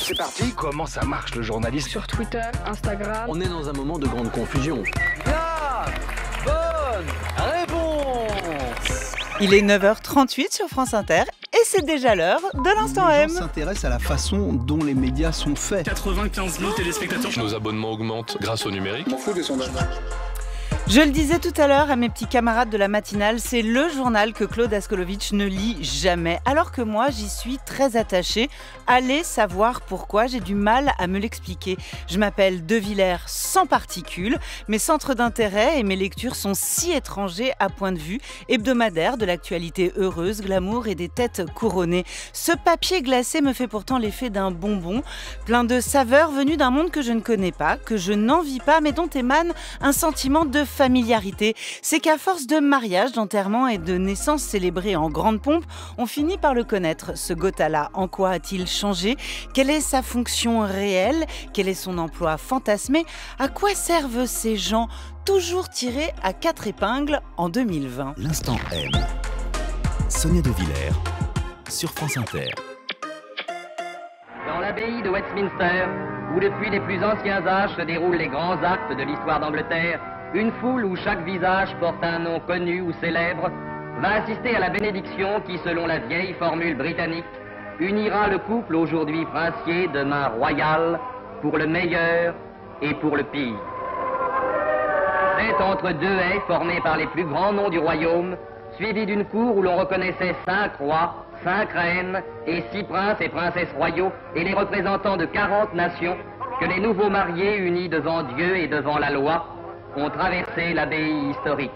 c'est parti. Comment ça marche le journalisme Sur Twitter, Instagram. On est dans un moment de grande confusion. La bonne réponse Il est 9h38 sur France Inter et c'est déjà l'heure de l'instant M. On s'intéresse à la façon dont les médias sont faits. 95 000 hein téléspectateurs. Nos abonnements augmentent grâce au numérique. On fout des sondages. Je le disais tout à l'heure à mes petits camarades de la matinale, c'est le journal que Claude Askolovitch ne lit jamais, alors que moi j'y suis très attachée. Allez savoir pourquoi, j'ai du mal à me l'expliquer. Je m'appelle De Villers sans particules, mes centres d'intérêt et mes lectures sont si étrangers à point de vue hebdomadaire de l'actualité heureuse, glamour et des têtes couronnées. Ce papier glacé me fait pourtant l'effet d'un bonbon, plein de saveurs venues d'un monde que je ne connais pas, que je n'envie pas, mais dont émane un sentiment de fête c'est qu'à force de mariages, d'enterrements et de naissances célébrées en grande pompe, on finit par le connaître, ce Gotha-là. En quoi a-t-il changé Quelle est sa fonction réelle Quel est son emploi fantasmé À quoi servent ces gens toujours tirés à quatre épingles en 2020 L'instant M. Sonia de Villers sur France Inter. Dans l'abbaye de Westminster, où depuis les plus anciens âges se déroulent les grands actes de l'histoire d'Angleterre, une foule où chaque visage porte un nom connu ou célèbre va assister à la bénédiction qui, selon la vieille formule britannique, unira le couple aujourd'hui princier, demain royal, pour le meilleur et pour le pire. C'est entre deux haies formées par les plus grands noms du royaume, suivies d'une cour où l'on reconnaissait cinq rois, cinq reines et six princes et princesses royaux et les représentants de quarante nations que les nouveaux mariés unis devant Dieu et devant la loi ont traversé l'abbaye historique.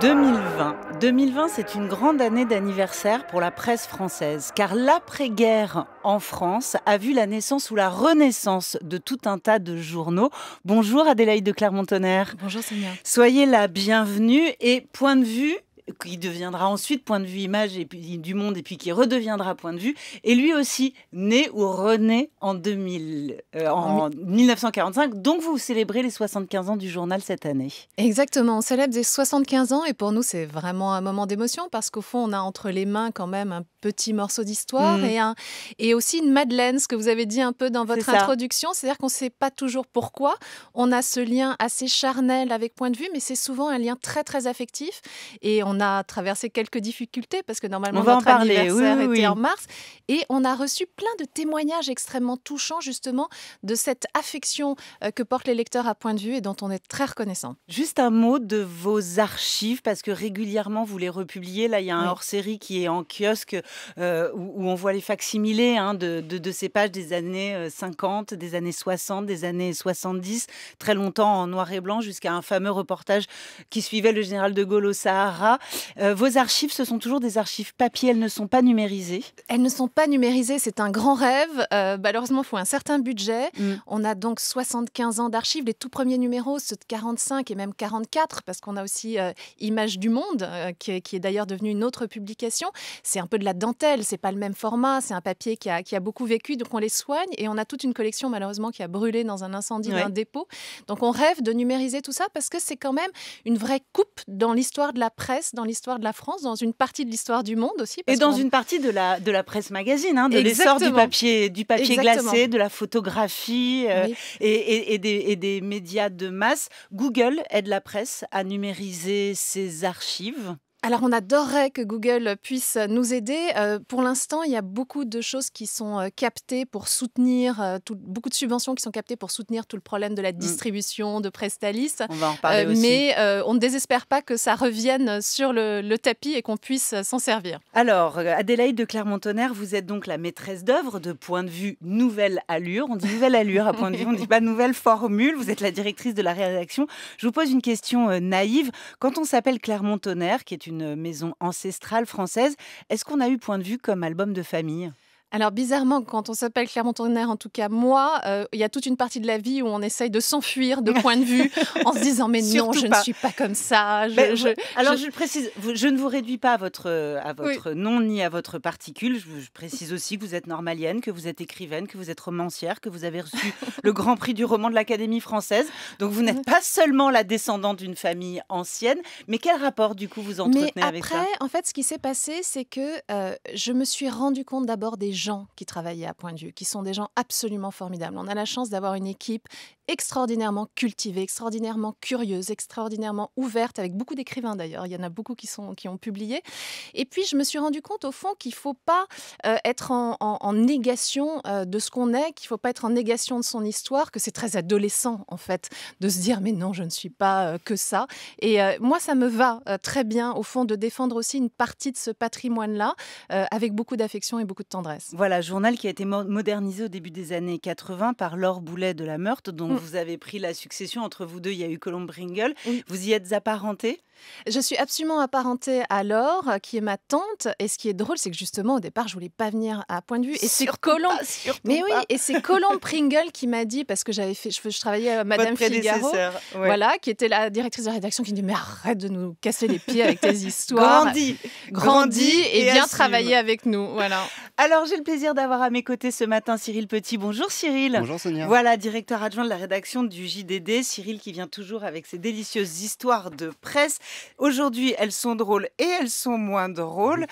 2020. 2020, c'est une grande année d'anniversaire pour la presse française, car l'après-guerre en France a vu la naissance ou la renaissance de tout un tas de journaux. Bonjour Adélaïde de Clermont-Tonnerre. Bonjour Seigneur. Soyez la bienvenue et point de vue qui deviendra ensuite point de vue image et puis, du monde et puis qui redeviendra point de vue, et lui aussi né ou rené en, 2000, euh, en, 1945. Donc vous célébrez les 75 ans du journal cette année. Exactement, on célèbre les 75 ans et pour nous c'est vraiment un moment d'émotion parce qu'au fond on a entre les mains quand même un petit morceau d'histoire mm. et, un, et aussi une madeleine, ce que vous avez dit un peu dans votre introduction, c'est-à-dire qu'on ne sait pas toujours pourquoi, on a ce lien assez charnel avec point de vue, mais c'est souvent un lien très très affectif et on on a traversé quelques difficultés parce que normalement on notre parler. anniversaire était en mars et on a reçu plein de témoignages extrêmement touchants justement de cette affection euh, que portent les lecteurs à point de vue et dont on est très reconnaissant. Juste un mot de vos archives parce que régulièrement vous les republiez. Là, il y a un hors-série qui est en kiosque euh, où, on voit les facsimilés hein, de, de ces pages des années 50, euh, des années 60, des années 70, très longtemps en noir et blanc jusqu'à un fameux reportage qui suivait le général de Gaulle au Sahara. Euh, vos archives, ce sont toujours des archives papier, elles ne sont pas numérisées Elles ne sont pas numérisées, c'est un grand rêve. Euh, malheureusement, il faut un certain budget. Mm. On a donc 75 ans d'archives. Les tout premiers numéros, ceux de 45 et même 44, parce qu'on a aussi Image euh, Images du Monde, qui, est d'ailleurs devenue une autre publication. C'est un peu de la dentelle, c'est pas le même format, c'est un papier qui a, beaucoup vécu, donc on les soigne. Et on a toute une collection, malheureusement, qui a brûlé dans un incendie dans d'un dépôt. Donc on rêve de numériser tout ça parce que c'est quand même une vraie coupe dans l'histoire de la presse dans l'histoire de la France, dans une partie de l'histoire du monde aussi. et dans une partie de la, de la presse magazine, hein, de l'essor du papier, du papier glacé, de la photographie euh, et, et, des, et, des, médias de masse. Google aide la presse à numériser ses archives. Alors, on adorerait que Google puisse nous aider. Euh, pour l'instant, il y a beaucoup de choses qui sont euh, captées pour soutenir, euh, beaucoup de subventions qui sont captées pour soutenir tout le problème de la mm. distribution de Prestalis. On va en aussi. Mais on ne désespère pas que ça revienne sur le, tapis et qu'on puisse s'en servir. Alors, Adélaïde de Clermont-Tonnerre, vous êtes donc la maîtresse d'œuvre de point de vue nouvelle allure. On dit nouvelle allure à point de vue, on ne dit pas nouvelle formule. Vous êtes la directrice de la rédaction. Je vous pose une question naïve. Quand on s'appelle Clermont-Tonnerre, qui est une une maison ancestrale française. Est-ce qu'on a eu point de vue comme album de famille alors bizarrement, quand on s'appelle Clermont-Tonnerre, en tout cas moi, euh, il y a toute une partie de la vie où on essaye de s'enfuir de point de vue en se disant mais non, je ne suis pas comme ça. Ben, alors je... précise, je ne vous réduis pas à votre, à nom ni à votre particule. Je, précise aussi que vous êtes normalienne, que vous êtes écrivaine, que vous êtes romancière, que vous avez reçu le Grand Prix du roman de l'Académie française. Donc vous n'êtes pas seulement la descendante d'une famille ancienne, mais quel rapport du coup vous entretenez avec ça Après, en fait, ce qui s'est passé, c'est que euh, je me suis rendu compte d'abord des gens qui travaillaient à Point de Vue, qui sont des gens absolument formidables. On a la chance d'avoir une équipe extraordinairement cultivée, extraordinairement curieuse, extraordinairement ouverte, avec beaucoup d'écrivains d'ailleurs. Il y en a beaucoup qui, sont, qui ont publié. Et puis, je me suis rendu compte, au fond, qu'il ne faut pas euh, être en, négation euh, de ce qu'on est, qu'il ne faut pas être en négation de son histoire, que c'est très adolescent, en fait, de se dire, mais non, je ne suis pas euh, que ça. Et moi, ça me va très bien, au fond, de défendre aussi une partie de ce patrimoine-là, avec beaucoup d'affection et beaucoup de tendresse. Voilà, journal qui a été modernisé au début des années 80 par Laure Boulet de la Meurthe, dont Mm. vous avez pris la succession entre vous deux. Il y a eu Colombe Bringle. Vous y êtes apparentés je suis absolument apparentée à Laure, qui est ma tante. Et ce qui est drôle, c'est que justement, au départ, je voulais pas venir à Point de Vue. Et c'est Colomb. Mais oui, et c'est Colomb Pringle qui m'a dit, parce que j'avais fait, je, travaillais à Madame Figaro, voilà, qui était la directrice de la rédaction, qui me dit Mais arrête de nous casser les pieds avec tes histoires. Grandis. Grandis et, et viens travailler avec nous. Voilà. Alors, j'ai le plaisir d'avoir à mes côtés ce matin Cyril Petit. Bonjour Cyril. Bonjour Sonia. Voilà, directeur adjoint de la rédaction du JDD. Cyril qui vient toujours avec ses délicieuses histoires de presse. Aujourd'hui, elles sont drôles et elles sont moins drôles.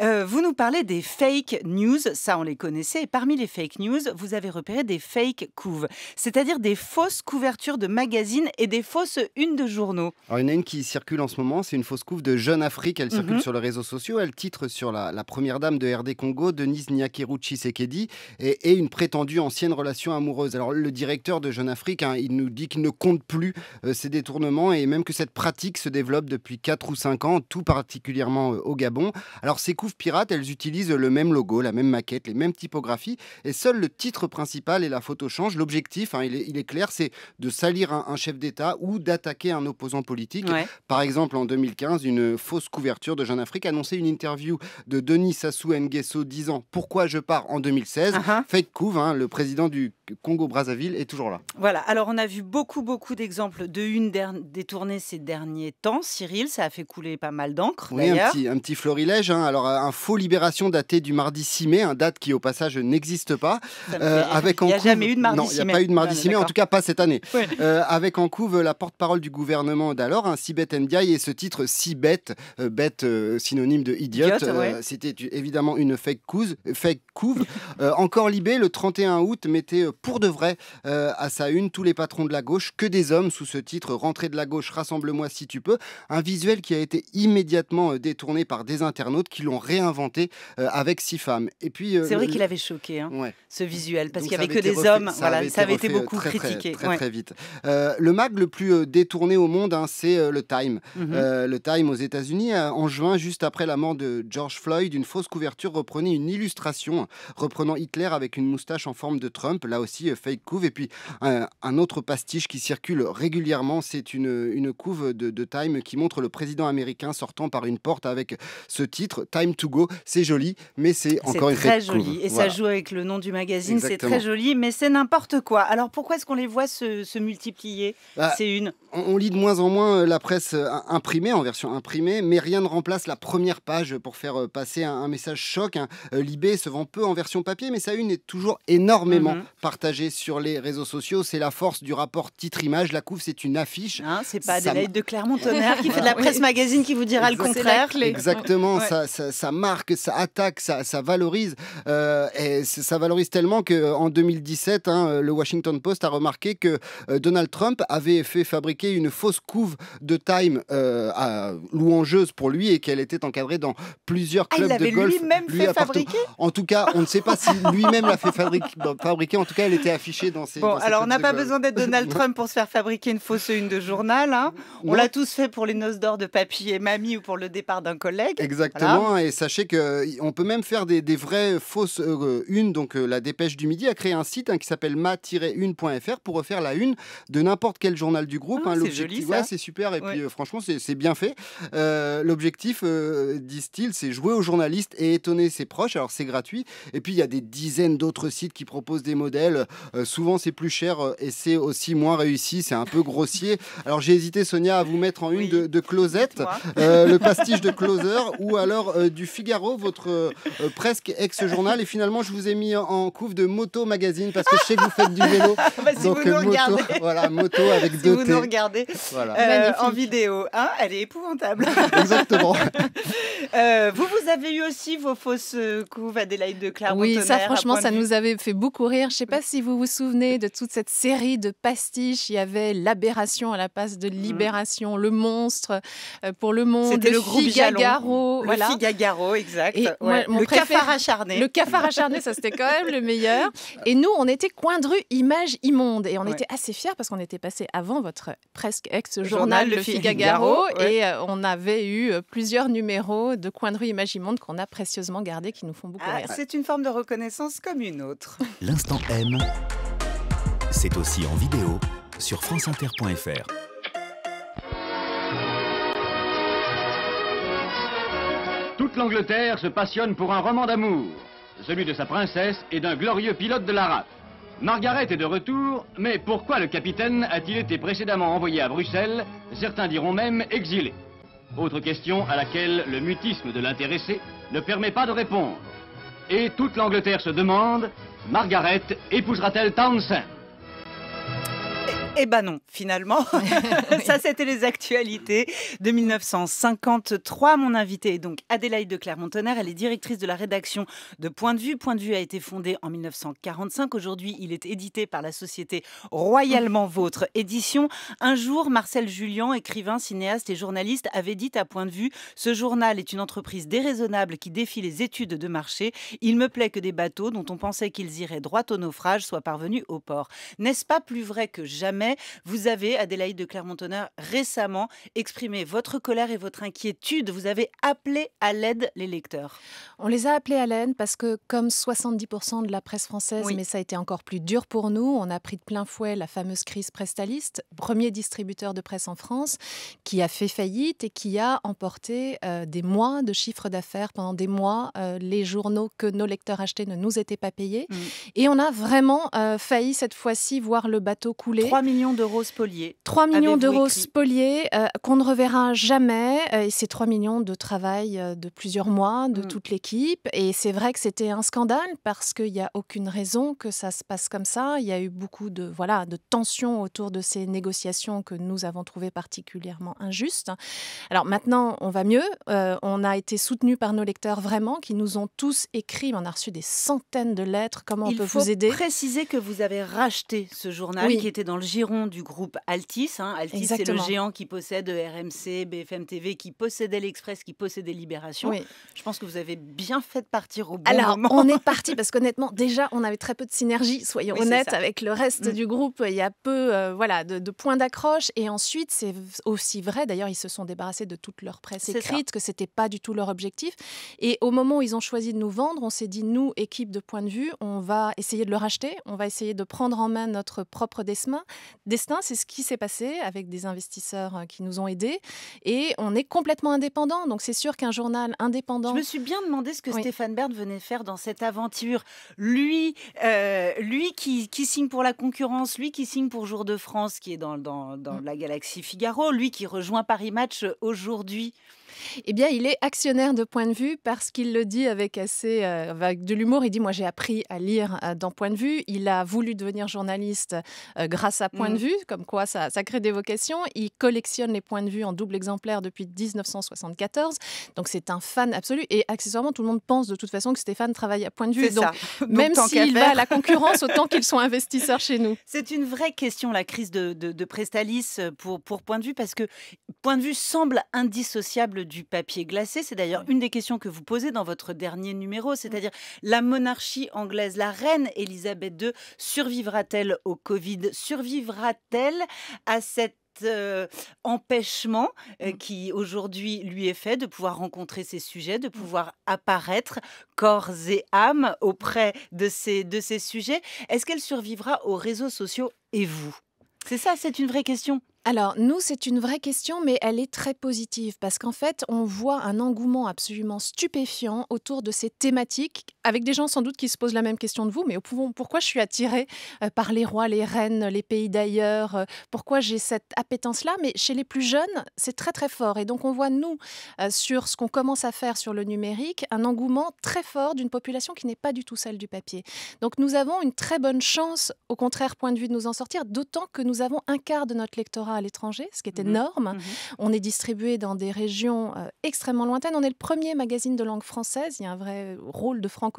Euh, vous nous parlez des fake news, ça on les connaissait. Et parmi les fake news, vous avez repéré des fake couves, c'est-à-dire des fausses couvertures de magazines et des fausses unes de journaux. Alors, il y en a une qui circule en ce moment, c'est une fausse couve de Jeune Afrique. Elle circule mhm. sur les réseaux sociaux. Elle titre sur la, première dame de RD Congo, Denise Nyakeruchi-Sekedi, et, et, une prétendue ancienne relation amoureuse. Alors, le directeur de Jeune Afrique, hein, il nous dit qu'il ne compte plus ces euh, détournements et même que cette pratique se développe depuis 4 ou 5 ans, tout particulièrement euh, au Gabon. Alors ces couves pirates, elles utilisent le même logo, la même maquette, les mêmes typographies, et seul le titre principal et la photo changent. L'objectif, hein, il, est, clair, c'est de salir un, chef d'État ou d'attaquer un opposant politique. Par exemple, en 2015, une fausse couverture de Jeune Afrique annonçait une interview de Denis Sassou Nguesso disant Pourquoi je pars en 2016 uh-huh. Fake couve, hein, le président du Congo-Brazzaville est toujours là. Voilà, alors on a vu beaucoup, beaucoup d'exemples de une détournée ces derniers temps. Cyril, ça a fait couler pas mal d'encre. Oui, un petit, florilège. Hein. Alors, un euh, faux Libération daté du mardi 6 mai, un hein, date qui au passage n'existe pas. Euh, avec il n'y a jamais eu de mardi 6 mai. il n'y a pas eu de mardi 6 mai, en tout cas pas cette année. Euh, avec en couve la porte-parole du gouvernement d'alors, un hein, Sibeth Ndiaye, et ce titre si bête synonyme de idiote, c'était évidemment une fake, couve. Fake couve. encore Libé, le 31 août, mettait pour de vrai à sa une tous les patrons de la gauche, que des hommes sous ce titre, rentrée de la gauche, rassemble-moi si tu peux. Un visuel qui a été immédiatement euh, détourné par des internautes qui l'ont réinventé euh, avec six femmes. Et puis euh, c'est vrai qu'il avait choqué hein, ce visuel parce qu'il n'y avait, que des hommes. Ça, avait, ça avait été, beaucoup critiqué très, vite. le mag le plus détourné au monde, hein, c'est le Time. Mhm. le Time aux États-Unis en juin, juste après la mort de George Floyd, une fausse couverture reprenait une illustration reprenant Hitler avec une moustache en forme de Trump, là aussi fake couve. Et puis un, autre pastiche qui circule régulièrement, c'est une, couve de, de, Time qui montre le président américain sortant par une porte avec ce titre Time to Go. C'est joli, mais c'est encore une C'est très joli et ça joue avec le nom du magazine. C'est très joli, mais c'est n'importe quoi. Alors pourquoi est-ce qu'on les voit se, multiplier bah, C'est une. On, lit de moins en moins euh, la presse euh, imprimée en version imprimée, mais rien ne remplace la première page pour faire euh, passer un, message choc. Hein. Libé se vend peu en version papier, mais sa une est toujours énormément mhm. partagée sur les réseaux sociaux. C'est la force du rapport titre-image. La couve, c'est une affiche. Hein, c'est pas des ça... de Clermont-Tonnerre qui fait de la presse magazine qui vous dira le contraire. Exactement, ça, ça, marque, ça attaque, ça, ça valorise. Euh, et ça valorise tellement qu'en euh, 2017, hein, euh, le Washington Post a remarqué que Donald Trump avait fait fabriquer une fausse couve de Time louangeuse pour lui et qu'elle était encadrée dans plusieurs ah, clubs de golf. lui-même fait fabriquer En tout cas, on ne sait pas si lui-même l'a fait bah, fabriquer. En tout cas, elle était affichée dans ses. Bon, alors on n'a pas besoin d'être Donald Trump pour se faire fabriquer une fausse une de journal. Hein. On l'a tous fait pour les noces d'or de papy et mamie ou pour le départ d'un collègue. Exactement. Et sachez que euh, on peut même faire des, vraies fausses euh, une. Donc euh, la Dépêche du Midi a créé un site hein, qui s'appelle ma-une.fr pour refaire la une de n'importe quel journal du groupe. Ah, hein. ça c'est super. Et puis franchement, c'est bien fait. L'objectif, disent-ils, c'est jouer aux journalistes et étonner ses proches. Alors c'est gratuit. Et puis il y a des dizaines d'autres sites qui proposent des modèles. souvent c'est plus cher et c'est aussi moins réussi. C'est un peu grossier. Alors j'ai hésité, Sonia, à vous mettre en une de de, Closette, euh, le pastiche de Closer ou alors euh, du Figaro, votre euh, presque ex-journal. Et finalement, je vous ai mis en, couve de Moto Magazine parce que je sais que vous faites du vélo. Ah bah, si donc, vous nous regardez. Voilà, moto avec si vous nous regardez en vidéo, hein, elle est épouvantable. Exactement. vous, vous avez eu aussi vos fausses couves Adélaïde de Clermont. Oui, ça, franchement, ça nous avait fait beaucoup rire. Je ne sais pas si vous vous souvenez de toute cette série de pastiches. Il y avait l'aberration à la passe de mhm. Libération, Le Monde monstre, euh, pour le monde. le, groupe Figagaro. Le Figaro, exact. le cafard acharné. Le cafard acharné, ça c'était quand même le meilleur. Et nous, on était Coindru image immonde. Et on était assez fiers parce qu'on était passé avant votre presque ex-journal, le, Figaro Et euh, on avait eu euh, plusieurs numéros de Coindru de rue, image immonde qu'on a précieusement gardés, qui nous font beaucoup ah, rire. C'est une forme de reconnaissance comme une autre. L'instant M, c'est aussi en vidéo sur franceinter.fr. l'Angleterre se passionne pour un roman d'amour, celui de sa princesse et d'un glorieux pilote de la RAF. Margaret est de retour, mais pourquoi le capitaine a-t-il été précédemment envoyé à Bruxelles, certains diront même exilé Autre question à laquelle le mutisme de l'intéressé ne permet pas de répondre. Et toute l'Angleterre se demande, Margaret épousera-t-elle Townsend eh, eh ben non finalement. Ça, c'était les actualités de 1953. Mon invité est donc Adélaïde de Clermont-Tonnerre. Elle est directrice de la rédaction de Point de Vue. Point de Vue a été fondé en 1945. Aujourd'hui, il est édité par la société Royalement Votre Édition. Un jour, Marcel Julien, écrivain, cinéaste et journaliste, avait dit à Point de Vue Ce journal est une entreprise déraisonnable qui défie les études de marché. Il me plaît que des bateaux dont on pensait qu'ils iraient droit au naufrage soient parvenus au port. N'est-ce pas plus vrai que jamais Vous avez, Adélaïde de Clermont-Tonnerre, récemment exprimé votre colère et votre inquiétude. Vous avez appelé à l'aide les lecteurs. On les a appelés à l'aide parce que, comme 70% de la presse française, mais ça a été encore plus dur pour nous, on a pris de plein fouet la fameuse crise Prestaliste, premier distributeur de presse en France, qui a fait faillite et qui a emporté euh, des mois de chiffre d'affaires pendant des mois. Euh, les journaux que nos lecteurs achetaient ne nous étaient pas payés. Mm. Et on a vraiment euh, failli cette fois-ci voir le bateau couler. 3 millions d'euros 3 millions d'euros spoliés euh, qu'on ne reverra jamais. Euh, et c'est 3 millions de travail euh, de plusieurs mois de mm. toute l'équipe. Et c'est vrai que c'était un scandale parce qu'il n'y a aucune raison que ça se passe comme ça. Il y a eu beaucoup de, voilà, de tensions autour de ces négociations que nous avons trouvées particulièrement injustes. Alors maintenant, on va mieux. on a été soutenus par nos lecteurs vraiment qui nous ont tous écrit. On a reçu des centaines de lettres. Comment on peut vous aider Il préciser que vous avez racheté ce journal qui était dans le giron du groupe groupe Altis. Hein. Altis, c'est le géant qui possède euh, RMC, BFM TV, qui possédait l'Express, qui possédait Libération. Je pense que vous avez bien fait de partir au bon Alors, on est parti parce qu'honnêtement, déjà, on avait très peu de synergie, soyons honnêtes, avec le reste mm. du groupe. Il y a peu euh, voilà, de, points d'accroche. Et ensuite, c'est aussi vrai, d'ailleurs, ils se sont débarrassés de toute leur presse écrite, que que c'était pas du tout leur objectif. Et au moment où ils ont choisi de nous vendre, on s'est dit, nous, équipe de point de vue, on va essayer de le racheter, on va essayer de prendre en main notre propre destin c'est ce qui s'est passé avec des investisseurs euh, qui nous ont aidés. Et on est complètement indépendant. Donc c'est sûr qu'un journal indépendant. Je me suis bien demandé ce que Stéphane Berthe venait faire dans cette aventure. Lui, euh, lui qui, signe pour la concurrence, lui qui signe pour Jour de France, qui est dans, mmh. la galaxie Figaro, lui qui rejoint Paris Match aujourd'hui eh bien, il est actionnaire de Point de Vue parce qu'il le dit avec assez euh, de l'humour. Il dit Moi, j'ai appris à lire euh, dans Point de Vue. Il a voulu devenir journaliste euh, grâce à Point de mmh. Vue, comme quoi ça, ça crée des vocations. Il collectionne les points de vue en double exemplaire depuis 1974. Donc, c'est un fan absolu. Et accessoirement, tout le monde pense de toute façon que Stéphane travaille à Point de Vue. même s'il va à la concurrence, autant qu'ils sont investisseurs chez nous. C'est une vraie question, la crise de, Prestalis pour, pour Point de Vue, parce que Point de Vue semble indissociable du papier glacé. C'est d'ailleurs une des questions que vous posez dans votre dernier numéro, c'est-à-dire la monarchie anglaise, la reine Elisabeth II, survivra-t-elle au Covid Survivra-t-elle à cet euh, empêchement euh, mm. qui aujourd'hui lui est fait de pouvoir rencontrer ses sujets, de mm. pouvoir apparaître corps et âme auprès de ses de ces sujets. Est-ce qu'elle survivra aux réseaux sociaux et vous C'est ça, c'est une vraie question. Alors, nous, c'est une vraie question, mais elle est très positive parce qu'en fait, on voit un engouement absolument stupéfiant autour de ces thématiques avec des gens sans doute qui se posent la même question de vous, mais pourquoi je suis attirée euh, par les rois, les reines, les pays d'ailleurs euh, Pourquoi j'ai cette appétence-là Mais chez les plus jeunes, c'est très très fort. Et donc on voit, nous, euh, sur ce qu'on commence à faire sur le numérique, un engouement très fort d'une population qui n'est pas du tout celle du papier. Donc nous avons une très bonne chance, au contraire, point de vue, de nous en sortir, d'autant que nous avons un quart de notre lectorat à l'étranger, ce qui est mhm. énorme. Mhm. On est distribué dans des régions extrêmement lointaines. On est le premier magazine de langue française. Il y a un vrai rôle de franco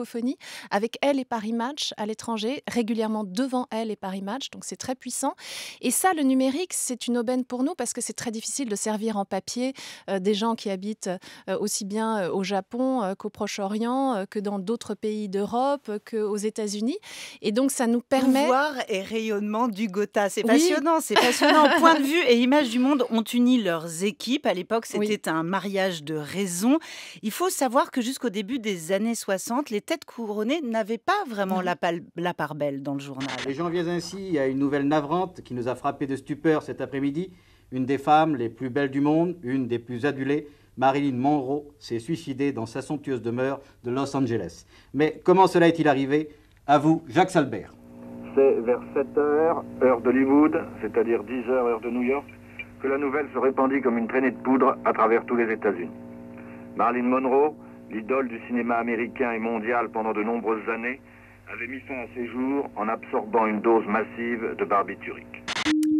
avec elle et Paris Match à l'étranger, régulièrement devant elle et Paris Match, donc c'est très puissant. Et ça, le numérique, c'est une aubaine pour nous parce que c'est très difficile de servir en papier euh, des gens qui habitent euh, aussi bien euh, au Japon qu'au Proche-Orient, que dans d'autres pays d'Europe, qu'aux États-Unis. Et donc ça nous permet... voir et rayonnement du Gotha, c'est passionnant, c'est passionnant. Point de vue et image du monde ont uni leurs équipes. À l'époque, c'était un mariage de raison. Il faut savoir que jusqu'au début des années 60, les cette couronnée n'avait pas vraiment la, la part belle dans le journal. Et j'en viens ainsi à une nouvelle navrante qui nous a frappé de stupeur cet après-midi. Une des femmes les plus belles du monde, une des plus adulées, Marilyn Monroe s'est suicidée dans sa somptueuse demeure de Los Angeles. Mais comment cela est-il arrivé À vous, Jacques Salbert. C'est vers 7h, heure d'Hollywood, c'est-à-dire 10h, heure de New York, que la nouvelle se répandit comme une traînée de poudre à travers tous les États-Unis. Marilyn Monroe l'idole du cinéma américain et mondial pendant de nombreuses années, avait mis fin à ses jours en absorbant une dose massive de barbiturique.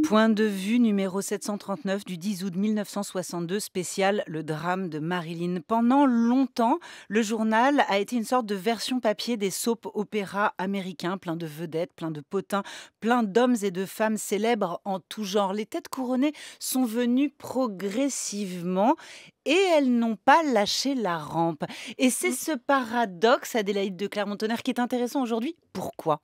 Point de vue numéro 739 du 10 août 1962, spécial le drame de Marilyn. Pendant longtemps, le journal a été une sorte de version papier des soap opéras américains, plein de vedettes, plein de potins, plein d'hommes et de femmes célèbres en tout genre. Les têtes couronnées sont venues progressivement et elles n'ont pas lâché la rampe. Et c'est mmh. ce paradoxe, Adélaïde de Clermont-Tonnerre, qui est intéressant aujourd'hui. Pourquoi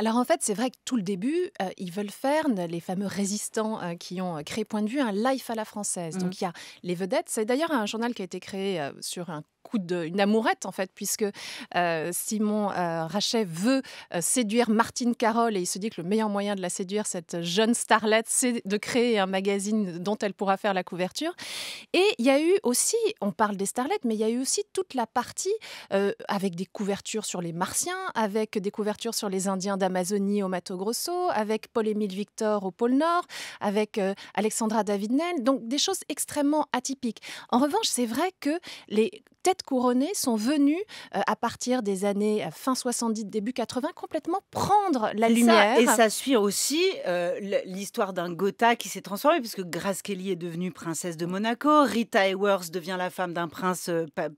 alors en fait, c'est vrai que tout le début, euh, ils veulent faire, les fameux résistants euh, qui ont euh, créé Point de vue, un life à la française. Mmh Donc il y a les vedettes. C'est d'ailleurs un journal qui a été créé sur un coup d'une amourette en fait, puisque Simon Rachet veut séduire Martine Carole et il se dit que le meilleur moyen de la séduire, cette jeune starlette, c'est de créer un magazine dont elle pourra faire la couverture. Et il y a eu aussi, on parle des starlettes, mais il y a eu aussi toute la partie avec des couvertures sur les Martiens, avec des couvertures sur les Indiens Amazonie au Mato Grosso, avec Paul-Émile Victor au pôle Nord, avec euh, Alexandra David-Nel. Donc des choses extrêmement atypiques. En revanche, c'est vrai que les têtes couronnées sont venues euh, à partir des années euh, fin 70, début 80, complètement prendre la lumière. et ça suit aussi l'histoire d'un Gotha qui s'est transformé, puisque Grace Kelly est devenue princesse de Monaco, Rita Hayworth devient la femme d'un prince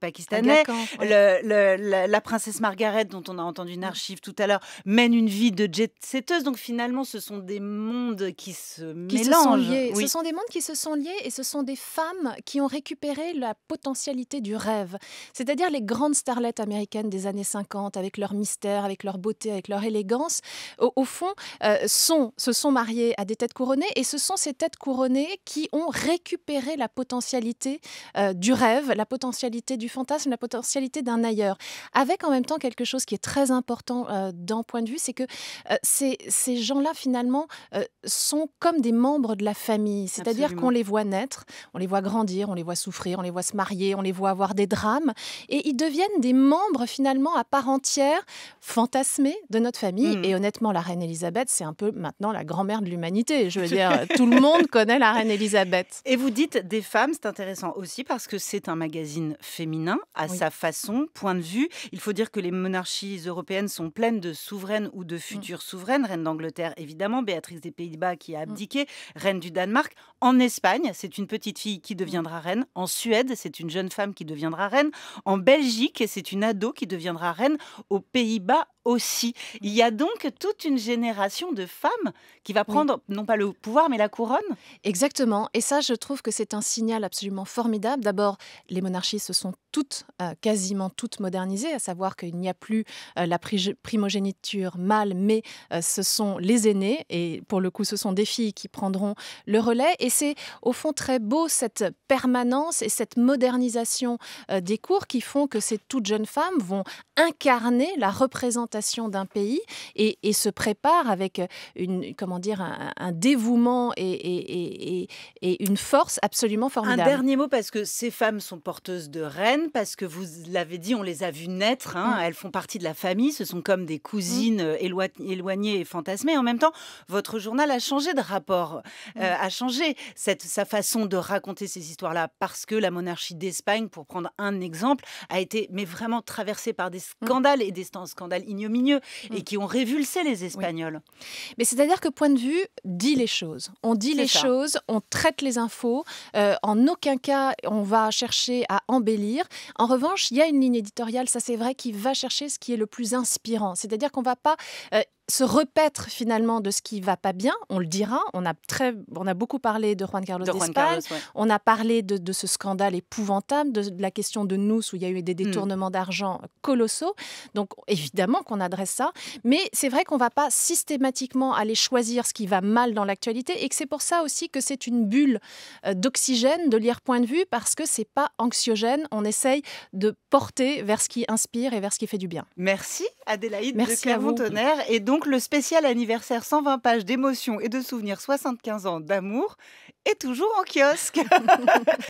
pakistanais, la, la princesse Margaret, dont on a entendu une mm. archive tout à l'heure, mène une vie de jet-setteuse. Donc finalement, ce sont des mondes qui se mélangent. sont liés. Ce sont des mondes qui se sont liés et ce sont des femmes qui ont récupéré la potentialité du rêve. C'est-à-dire les grandes starlettes américaines des années 50, avec leur mystère, avec leur beauté, avec leur élégance, au, fond, euh, sont, se sont mariées à des têtes couronnées et ce sont ces têtes couronnées qui ont récupéré la potentialité euh, du rêve, la potentialité du fantasme, la potentialité d'un ailleurs. Avec en même temps quelque chose qui est très important euh, d'un point de vue, c'est que euh, ces, gens-là, finalement, euh, sont comme des membres de la famille. C'est-à-dire qu'on les voit naître, on les voit grandir, on les voit souffrir, on les voit se marier, on les voit avoir des drames. Et ils deviennent des membres, finalement, à part entière, fantasmés de notre famille. Hmm. Et honnêtement, la reine Elisabeth, c'est un peu maintenant la grand-mère de l'humanité. Je veux dire, tout le monde connaît la reine Elisabeth. Et vous dites des femmes, c'est intéressant aussi parce que c'est un magazine féminin à sa façon, point de vue. Il faut dire que les monarchies européennes sont pleines de souveraines ou de de mmh. futures souveraines, reine d'Angleterre évidemment, Béatrice des Pays-Bas qui a mmh. abdiqué, reine du Danemark. En Espagne, c'est une petite fille qui mmh. deviendra reine. En Suède, c'est une jeune femme qui deviendra reine. En Belgique, c'est une ado qui deviendra reine. Aux Pays-Bas aussi. Il y a donc toute une génération de femmes qui va prendre non pas le pouvoir mais la couronne. Exactement. Et ça, je trouve que c'est un signal absolument formidable. D'abord, les monarchies se sont toutes, euh, quasiment toutes modernisées, à savoir qu'il n'y a plus euh, la primogéniture mâle, mais euh, ce sont les aînés, et pour le coup ce sont des filles qui prendront le relais. Et c'est au fond très beau cette permanence et cette modernisation des cours qui font que ces toutes jeunes femmes vont incarner la représentation d'un pays et, se préparent avec une, comment dire, un, dévouement et, et, une force absolument formidable. Un dernier mot, parce que ces femmes sont porteuses de reines parce que vous l'avez dit, on les a vues naître, hein. mm. elles font partie de la famille, ce sont comme des mm. cousines euh, éloignées et fantasmées. En même temps, votre journal a changé de rapport, mm. euh, a changé cette, sa façon de raconter ces histoires-là, parce que la monarchie d'Espagne, pour prendre un exemple, a été mais vraiment traversée par des scandales et des scandales ignominieux et qui ont révulsé les Espagnols. Mais c'est-à-dire que point de vue dit les choses. On dit les choses, on traite les infos. Euh, en aucun cas on va chercher à embellir. En revanche, il y a une ligne éditoriale, ça c'est vrai, qui va chercher ce qui est le plus inspirant. C'est-à-dire qu'on ne va pas euh, se repaître finalement de ce qui va pas bien, on le dira. On a, très, on a beaucoup parlé de Juan Carlos d'Espagne, on a parlé de, ce scandale épouvantable, de, la question de Nous, où il y a eu des mm. détournements d'argent colossaux. Donc évidemment qu'on adresse ça, mais c'est vrai qu'on va pas systématiquement aller choisir ce qui va mal dans l'actualité et que c'est pour ça aussi que c'est une bulle euh, d'oxygène de lire Point de vue parce que c'est pas anxiogène. On essaye de porter vers ce qui inspire et vers ce qui fait du bien. Merci Adélaïde Merci de Clermont-Tonnerre et donc donc le spécial anniversaire 120 pages d'émotions et de souvenirs 75 ans d'amour est toujours en kiosque.